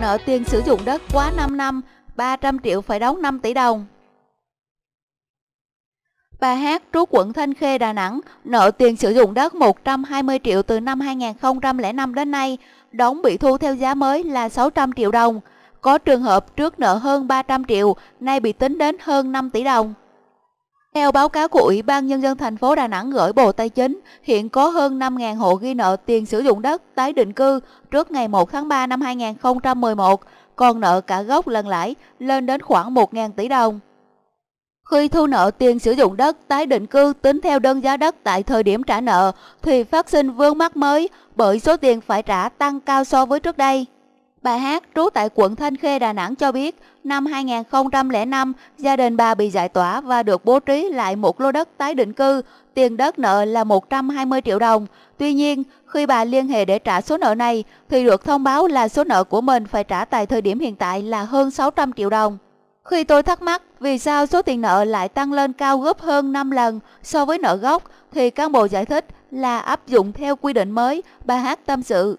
nợ tiền sử dụng đất quá 5 năm, 300 triệu phải đóng 5 tỷ đồng. Bà Hát trú quận Thanh Khê, Đà Nẵng, nợ tiền sử dụng đất 120 triệu từ năm 2005 đến nay, đóng bị thu theo giá mới là 600 triệu đồng. Có trường hợp trước nợ hơn 300 triệu, nay bị tính đến hơn 5 tỷ đồng. Theo báo cáo của Ủy ban Nhân dân thành phố Đà Nẵng gửi Bộ Tài chính, hiện có hơn 5.000 hộ ghi nợ tiền sử dụng đất tái định cư trước ngày 1 tháng 3 năm 2011, còn nợ cả gốc lẫn lãi lên đến khoảng 1.000 tỷ đồng. Khi thu nợ tiền sử dụng đất tái định cư tính theo đơn giá đất tại thời điểm trả nợ thì phát sinh vướng mắc mới bởi số tiền phải trả tăng cao so với trước đây. Bà Hát trú tại quận Thanh Khê, Đà Nẵng cho biết, năm 2005, gia đình bà bị giải tỏa và được bố trí lại một lô đất tái định cư, tiền đất nợ là 120 triệu đồng. Tuy nhiên, khi bà liên hệ để trả số nợ này, thì được thông báo là số nợ của mình phải trả tại thời điểm hiện tại là hơn 600 triệu đồng. Khi tôi thắc mắc vì sao số tiền nợ lại tăng lên cao gấp hơn 5 lần so với nợ gốc, thì cán bộ giải thích là áp dụng theo quy định mới, bà Hát tâm sự.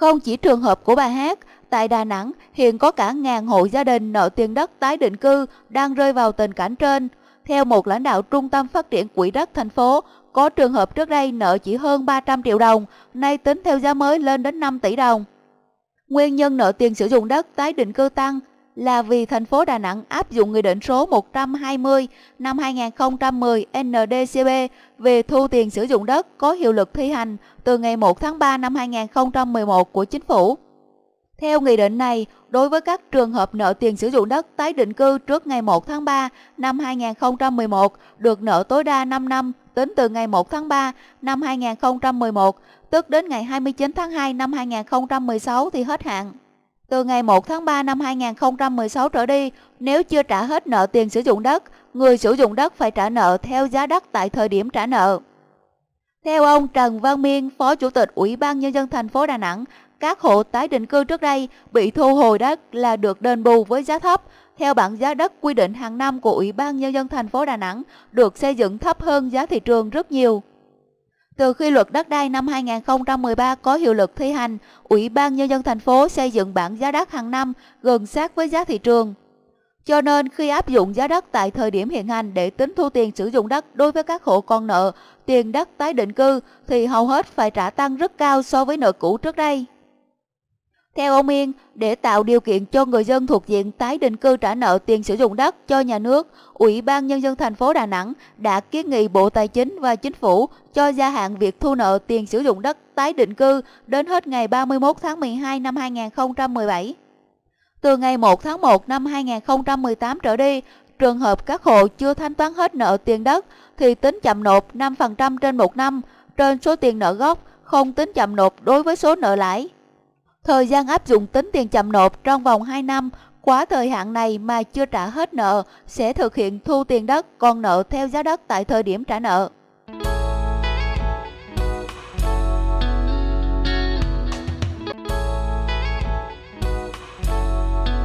Không chỉ trường hợp của bà Hát, tại Đà Nẵng hiện có cả ngàn hộ gia đình nợ tiền đất tái định cư đang rơi vào tình cảnh trên. Theo một lãnh đạo Trung tâm Phát triển Quỹ đất thành phố, có trường hợp trước đây nợ chỉ hơn 300 triệu đồng, nay tính theo giá mới lên đến 5 tỷ đồng. Nguyên nhân nợ tiền sử dụng đất tái định cư tăng là vì thành phố Đà Nẵng áp dụng Nghị định số 120 năm 2010 NDCP về thu tiền sử dụng đất có hiệu lực thi hành từ ngày 1 tháng 3 năm 2011 của Chính phủ. Theo nghị định này, đối với các trường hợp nợ tiền sử dụng đất tái định cư trước ngày 1 tháng 3 năm 2011 được nợ tối đa 5 năm tính từ ngày 1 tháng 3 năm 2011, tức đến ngày 29 tháng 2 năm 2016 thì hết hạn. Từ ngày 1 tháng 3 năm 2016 trở đi, nếu chưa trả hết nợ tiền sử dụng đất, người sử dụng đất phải trả nợ theo giá đất tại thời điểm trả nợ. Theo ông Trần Văn Miên, Phó Chủ tịch Ủy ban Nhân dân thành phố Đà Nẵng, các hộ tái định cư trước đây bị thu hồi đất là được đền bù với giá thấp, theo bảng giá đất quy định hàng năm của Ủy ban Nhân dân thành phố Đà Nẵng, được xây dựng thấp hơn giá thị trường rất nhiều. Từ khi luật đất đai năm 2013 có hiệu lực thi hành, Ủy ban Nhân dân thành phố xây dựng bảng giá đất hàng năm gần sát với giá thị trường. Cho nên khi áp dụng giá đất tại thời điểm hiện hành để tính thu tiền sử dụng đất đối với các hộ con nợ, tiền đất tái định cư thì hầu hết phải trả tăng rất cao so với nợ cũ trước đây. Theo ông Yên, để tạo điều kiện cho người dân thuộc diện tái định cư trả nợ tiền sử dụng đất cho nhà nước, Ủy ban Nhân dân thành phố Đà Nẵng đã kiến nghị Bộ Tài chính và Chính phủ cho gia hạn việc thu nợ tiền sử dụng đất tái định cư đến hết ngày 31 tháng 12 năm 2017. Từ ngày 1 tháng 1 năm 2018 trở đi, trường hợp các hộ chưa thanh toán hết nợ tiền đất thì tính chậm nộp 5% trên một năm trên số tiền nợ gốc, không tính chậm nộp đối với số nợ lãi. Thời gian áp dụng tính tiền chậm nộp trong vòng 2 năm, quá thời hạn này mà chưa trả hết nợ sẽ thực hiện thu tiền đất còn nợ theo giá đất tại thời điểm trả nợ.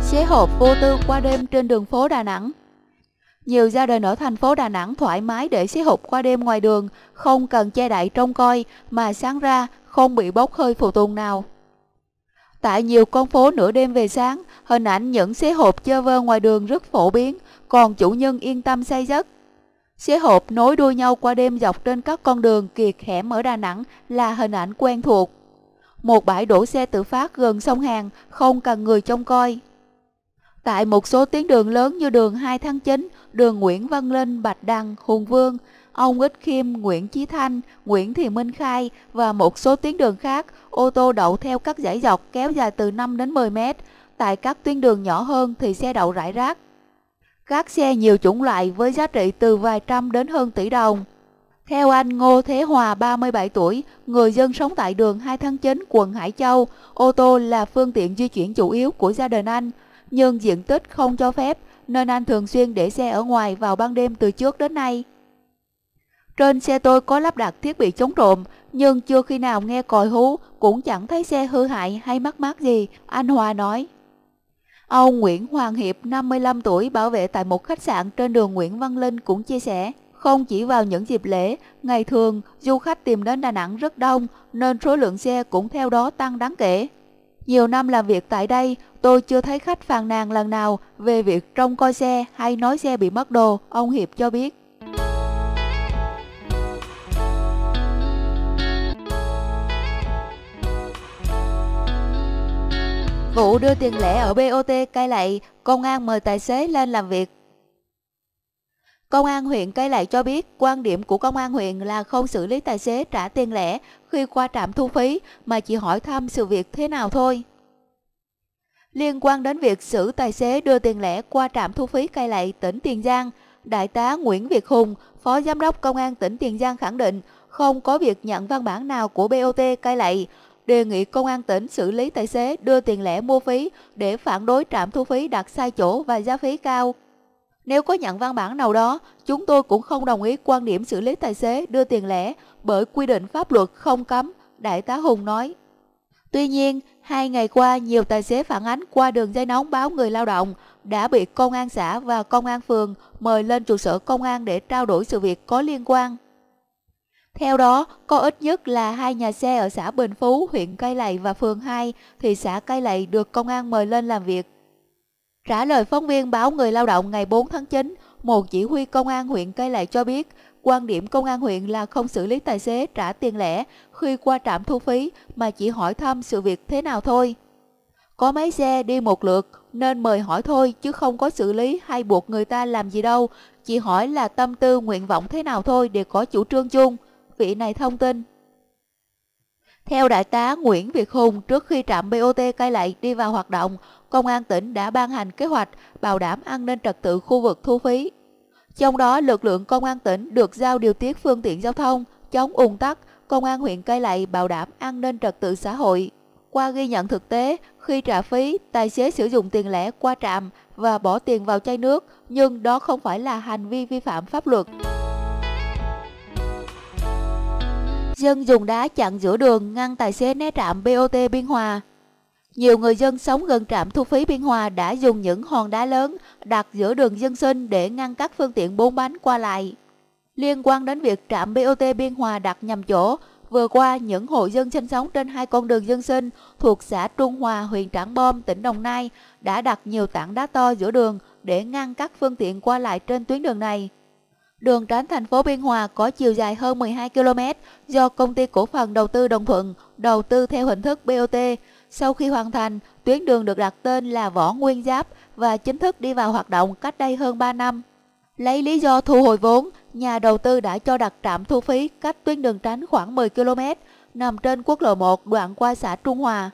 Xế hộp vô tư qua đêm trên đường phố Đà Nẵng nhiều gia đình ở thành phố Đà Nẵng thoải mái để xí hộp qua đêm ngoài đường, không cần che đậy trông coi mà sáng ra không bị bốc hơi phụ tùng nào. Tại nhiều con phố nửa đêm về sáng, hình ảnh những xế hộp chơ vơ ngoài đường rất phổ biến, còn chủ nhân yên tâm say giấc. Xế hộp nối đuôi nhau qua đêm dọc trên các con đường kiệt hẻm ở Đà Nẵng là hình ảnh quen thuộc. Một bãi đổ xe tự phát gần sông Hàn không cần người trông coi. Tại một số tuyến đường lớn như đường 2 tháng 9, đường Nguyễn Văn Linh, Bạch Đăng, Hùng Vương, ông Ích Khiêm, Nguyễn Chí Thanh, Nguyễn Thị Minh Khai và một số tuyến đường khác, ô tô đậu theo các dãy dọc kéo dài từ 5 đến 10 mét. Tại các tuyến đường nhỏ hơn thì xe đậu rải rác. Các xe nhiều chủng loại với giá trị từ vài trăm đến hơn tỷ đồng. Theo anh Ngô Thế Hòa, 37 tuổi, người dân sống tại đường 2 tháng 9, quận Hải Châu, ô tô là phương tiện di chuyển chủ yếu của gia đình anh – nhưng diện tích không cho phép nên anh thường xuyên để xe ở ngoài vào ban đêm từ trước đến nay. Trên xe tôi có lắp đặt thiết bị chống trộm, nhưng chưa khi nào nghe còi hú, cũng chẳng thấy xe hư hại hay mắc mát gì, anh Hòa nói. Ông Nguyễn Hoàng Hiệp, 55 tuổi, bảo vệ tại một khách sạn trên đường Nguyễn Văn Linh cũng chia sẻ, không chỉ vào những dịp lễ, ngày thường du khách tìm đến Đà Nẵng rất đông nên số lượng xe cũng theo đó tăng đáng kể. Nhiều năm làm việc tại đây, tôi chưa thấy khách phàn nàn lần nào về việc trông coi xe hay nói xe bị mất đồ, ông Hiệp cho biết. Vụ đưa tiền lẻ ở BOT cay lậy, công an mời tài xế lên làm việc Công an huyện Cây Lạc cho biết quan điểm của công an huyện là không xử lý tài xế trả tiền lẻ khi qua trạm thu phí mà chỉ hỏi thăm sự việc thế nào thôi. Liên quan đến việc xử tài xế đưa tiền lẻ qua trạm thu phí Cây Lậy, tỉnh Tiền Giang, Đại tá Nguyễn Việt Hùng, Phó Giám đốc Công an tỉnh Tiền Giang khẳng định không có việc nhận văn bản nào của BOT Cây Lậy, đề nghị Công an tỉnh xử lý tài xế đưa tiền lẻ mua phí để phản đối trạm thu phí đặt sai chỗ và giá phí cao nếu có nhận văn bản nào đó, chúng tôi cũng không đồng ý quan điểm xử lý tài xế đưa tiền lẻ bởi quy định pháp luật không cấm, Đại tá Hùng nói. Tuy nhiên, hai ngày qua nhiều tài xế phản ánh qua đường dây nóng báo người lao động đã bị công an xã và công an phường mời lên trụ sở công an để trao đổi sự việc có liên quan. Theo đó, có ít nhất là hai nhà xe ở xã Bình Phú, huyện Cây Lậy và phường 2 thị xã Cây Lậy được công an mời lên làm việc Trả lời phóng viên báo Người Lao động ngày 4 tháng 9, một chỉ huy công an huyện Cây lại cho biết, quan điểm công an huyện là không xử lý tài xế trả tiền lẻ khi qua trạm thu phí mà chỉ hỏi thăm sự việc thế nào thôi. Có mấy xe đi một lượt nên mời hỏi thôi chứ không có xử lý hay buộc người ta làm gì đâu, chỉ hỏi là tâm tư nguyện vọng thế nào thôi để có chủ trương chung. Vị này thông tin. Theo Đại tá Nguyễn Việt Hùng, trước khi trạm BOT cai Lại đi vào hoạt động, Công an tỉnh đã ban hành kế hoạch bảo đảm an ninh trật tự khu vực thu phí. Trong đó, lực lượng công an tỉnh được giao điều tiết phương tiện giao thông, chống ùn tắc, công an huyện cai Lại bảo đảm an ninh trật tự xã hội. Qua ghi nhận thực tế, khi trả phí, tài xế sử dụng tiền lẻ qua trạm và bỏ tiền vào chai nước, nhưng đó không phải là hành vi vi phạm pháp luật. Dân dùng đá chặn giữa đường ngăn tài xế né trạm BOT Biên Hòa. Nhiều người dân sống gần trạm thu phí Biên Hòa đã dùng những hòn đá lớn đặt giữa đường dân sinh để ngăn các phương tiện bốn bánh qua lại. Liên quan đến việc trạm BOT Biên Hòa đặt nhầm chỗ, vừa qua những hộ dân sinh sống trên hai con đường dân sinh thuộc xã Trung Hòa, huyện Trảng Bom, tỉnh Đồng Nai đã đặt nhiều tảng đá to giữa đường để ngăn các phương tiện qua lại trên tuyến đường này. Đường tránh thành phố Biên Hòa có chiều dài hơn 12 km do công ty cổ phần đầu tư Đồng Thuận đầu tư theo hình thức BOT. Sau khi hoàn thành, tuyến đường được đặt tên là Võ Nguyên Giáp và chính thức đi vào hoạt động cách đây hơn 3 năm. Lấy lý do thu hồi vốn, nhà đầu tư đã cho đặt trạm thu phí cách tuyến đường tránh khoảng 10 km, nằm trên quốc lộ 1 đoạn qua xã Trung Hòa.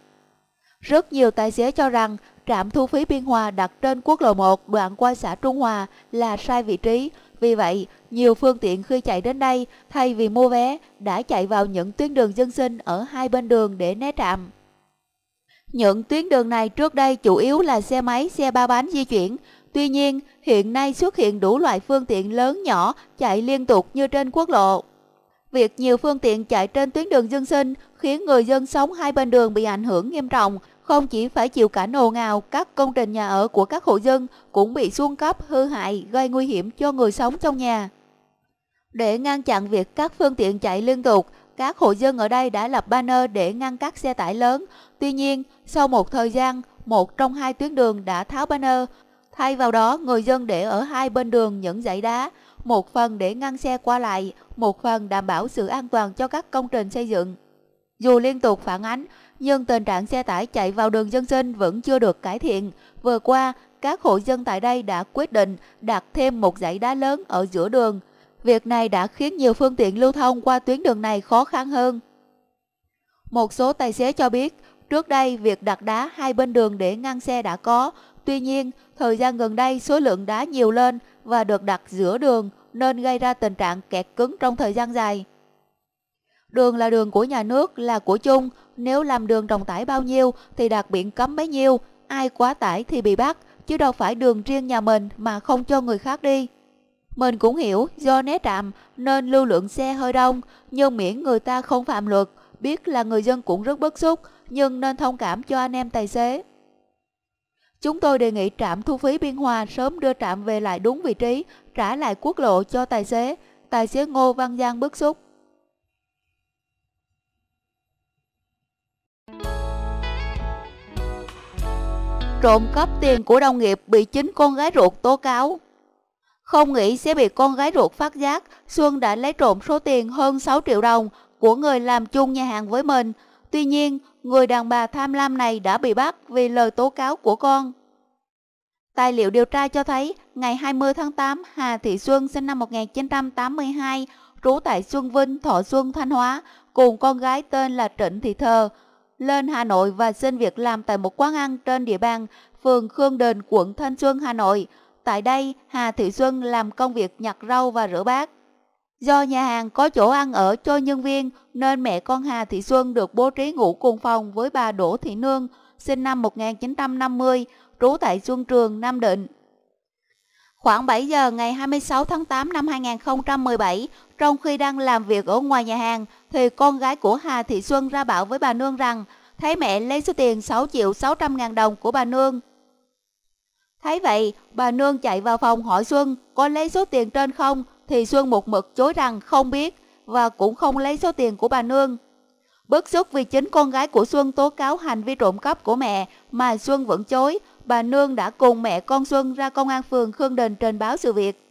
Rất nhiều tài xế cho rằng trạm thu phí Biên Hòa đặt trên quốc lộ 1 đoạn qua xã Trung Hòa là sai vị trí, vì vậy, nhiều phương tiện khi chạy đến đây, thay vì mua vé, đã chạy vào những tuyến đường dân sinh ở hai bên đường để né trạm. Những tuyến đường này trước đây chủ yếu là xe máy, xe ba bánh di chuyển. Tuy nhiên, hiện nay xuất hiện đủ loại phương tiện lớn nhỏ chạy liên tục như trên quốc lộ. Việc nhiều phương tiện chạy trên tuyến đường dân sinh khiến người dân sống hai bên đường bị ảnh hưởng nghiêm trọng, không chỉ phải chịu cả nồ ngào, các công trình nhà ở của các hộ dân cũng bị xuống cấp, hư hại, gây nguy hiểm cho người sống trong nhà. Để ngăn chặn việc các phương tiện chạy liên tục, các hộ dân ở đây đã lập banner để ngăn các xe tải lớn. Tuy nhiên, sau một thời gian, một trong hai tuyến đường đã tháo banner. Thay vào đó, người dân để ở hai bên đường những dãy đá, một phần để ngăn xe qua lại, một phần đảm bảo sự an toàn cho các công trình xây dựng. Dù liên tục phản ánh, nhưng tình trạng xe tải chạy vào đường dân sinh vẫn chưa được cải thiện. Vừa qua, các hộ dân tại đây đã quyết định đặt thêm một dãy đá lớn ở giữa đường. Việc này đã khiến nhiều phương tiện lưu thông qua tuyến đường này khó khăn hơn. Một số tài xế cho biết, trước đây việc đặt đá hai bên đường để ngăn xe đã có, tuy nhiên thời gian gần đây số lượng đá nhiều lên và được đặt giữa đường nên gây ra tình trạng kẹt cứng trong thời gian dài. Đường là đường của nhà nước, là của chung, nếu làm đường trọng tải bao nhiêu thì đặt biển cấm bấy nhiêu, ai quá tải thì bị bắt, chứ đâu phải đường riêng nhà mình mà không cho người khác đi. Mình cũng hiểu do né trạm nên lưu lượng xe hơi đông, nhưng miễn người ta không phạm luật, biết là người dân cũng rất bức xúc, nhưng nên thông cảm cho anh em tài xế. Chúng tôi đề nghị trạm thu phí Biên Hòa sớm đưa trạm về lại đúng vị trí, trả lại quốc lộ cho tài xế. Tài xế Ngô Văn Giang bức xúc. trộm cắp tiền của đồng nghiệp bị chính con gái ruột tố cáo. Không nghĩ sẽ bị con gái ruột phát giác, Xuân đã lấy trộm số tiền hơn 6 triệu đồng của người làm chung nhà hàng với mình. Tuy nhiên, người đàn bà tham lam này đã bị bắt vì lời tố cáo của con. Tài liệu điều tra cho thấy, ngày 20 tháng 8, Hà Thị Xuân sinh năm 1982, trú tại Xuân Vinh, Thọ Xuân, Thanh Hóa, cùng con gái tên là Trịnh Thị Thờ, lên Hà Nội và xin việc làm tại một quán ăn trên địa bàn phường Khương Đình, quận Thanh Xuân, Hà Nội. Tại đây, Hà Thị Xuân làm công việc nhặt rau và rửa bát. Do nhà hàng có chỗ ăn ở cho nhân viên nên mẹ con Hà Thị Xuân được bố trí ngủ cùng phòng với bà Đỗ Thị Nương, sinh năm 1950, trú tại Xuân Trường, Nam Định. Khoảng 7 giờ ngày 26 tháng 8 năm 2017, trong khi đang làm việc ở ngoài nhà hàng, thì con gái của Hà Thị Xuân ra bảo với bà Nương rằng thấy mẹ lấy số tiền 6 triệu 600 ngàn đồng của bà Nương. Thấy vậy, bà Nương chạy vào phòng hỏi Xuân có lấy số tiền trên không thì Xuân một mực chối rằng không biết và cũng không lấy số tiền của bà Nương. Bức xúc vì chính con gái của Xuân tố cáo hành vi trộm cắp của mẹ mà Xuân vẫn chối, bà Nương đã cùng mẹ con Xuân ra công an phường Khương Đình trình báo sự việc.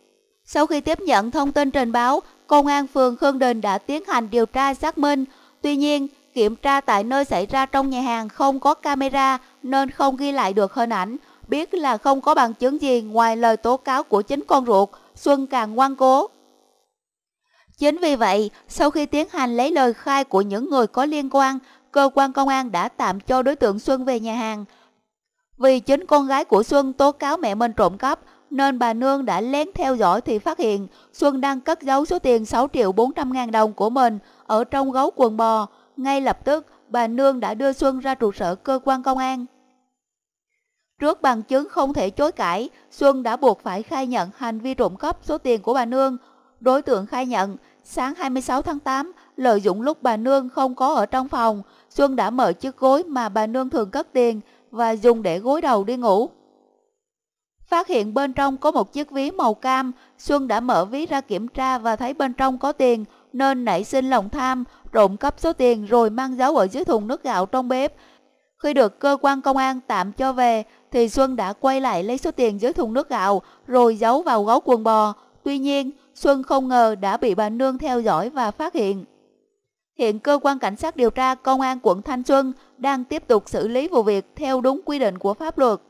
Sau khi tiếp nhận thông tin trình báo, công an phường Khương Đình đã tiến hành điều tra xác minh. Tuy nhiên, kiểm tra tại nơi xảy ra trong nhà hàng không có camera nên không ghi lại được hình ảnh. Biết là không có bằng chứng gì ngoài lời tố cáo của chính con ruột, Xuân càng ngoan cố. Chính vì vậy, sau khi tiến hành lấy lời khai của những người có liên quan, cơ quan công an đã tạm cho đối tượng Xuân về nhà hàng – vì chính con gái của Xuân tố cáo mẹ mình trộm cắp, nên bà Nương đã lén theo dõi thì phát hiện Xuân đang cất giấu số tiền 6 triệu 400 ngàn đồng của mình ở trong gấu quần bò. Ngay lập tức, bà Nương đã đưa Xuân ra trụ sở cơ quan công an. Trước bằng chứng không thể chối cãi, Xuân đã buộc phải khai nhận hành vi trộm cắp số tiền của bà Nương. Đối tượng khai nhận, sáng 26 tháng 8, lợi dụng lúc bà Nương không có ở trong phòng, Xuân đã mở chiếc gối mà bà Nương thường cất tiền, và dùng để gối đầu đi ngủ. Phát hiện bên trong có một chiếc ví màu cam, Xuân đã mở ví ra kiểm tra và thấy bên trong có tiền, nên nảy sinh lòng tham, trộm cắp số tiền rồi mang giấu ở dưới thùng nước gạo trong bếp. Khi được cơ quan công an tạm cho về, thì Xuân đã quay lại lấy số tiền dưới thùng nước gạo rồi giấu vào gấu quần bò. Tuy nhiên, Xuân không ngờ đã bị bà Nương theo dõi và phát hiện. Hiện cơ quan cảnh sát điều tra công an quận Thanh Xuân đang tiếp tục xử lý vụ việc theo đúng quy định của pháp luật.